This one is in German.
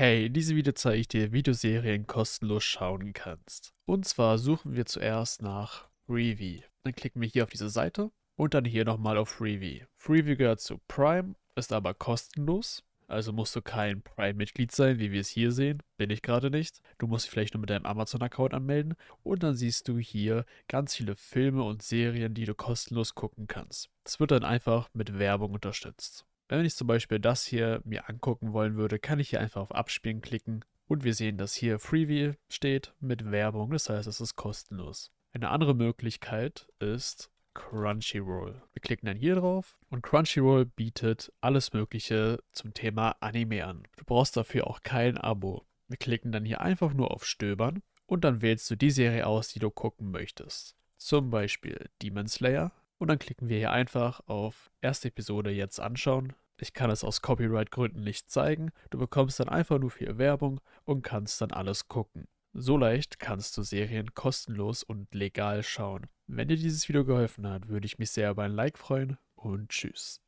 Hey, in diesem Video zeige ich dir, wie du Serien kostenlos schauen kannst. Und zwar suchen wir zuerst nach Freevee. Dann klicken wir hier auf diese Seite und dann hier nochmal auf Freevee. Freevee gehört zu Prime, ist aber kostenlos. Also musst du kein Prime-Mitglied sein, wie wir es hier sehen. Bin ich gerade nicht. Du musst dich vielleicht nur mit deinem Amazon-Account anmelden. Und dann siehst du hier ganz viele Filme und Serien, die du kostenlos gucken kannst. Das wird dann einfach mit Werbung unterstützt. Wenn ich zum Beispiel das hier mir angucken wollen würde, kann ich hier einfach auf Abspielen klicken und wir sehen, dass hier Freeview steht mit Werbung, das heißt, es ist kostenlos. Eine andere Möglichkeit ist Crunchyroll. Wir klicken dann hier drauf und Crunchyroll bietet alles Mögliche zum Thema Anime an. Du brauchst dafür auch kein Abo. Wir klicken dann hier einfach nur auf Stöbern und dann wählst du die Serie aus, die du gucken möchtest. Zum Beispiel Demon Slayer. Und dann klicken wir hier einfach auf erste Episode jetzt anschauen ich kann es aus Copyright-Gründen nicht zeigen, du bekommst dann einfach nur viel Werbung und kannst dann alles gucken. So leicht kannst du Serien kostenlos und legal schauen. Wenn dir dieses Video geholfen hat, würde ich mich sehr über ein Like freuen und tschüss.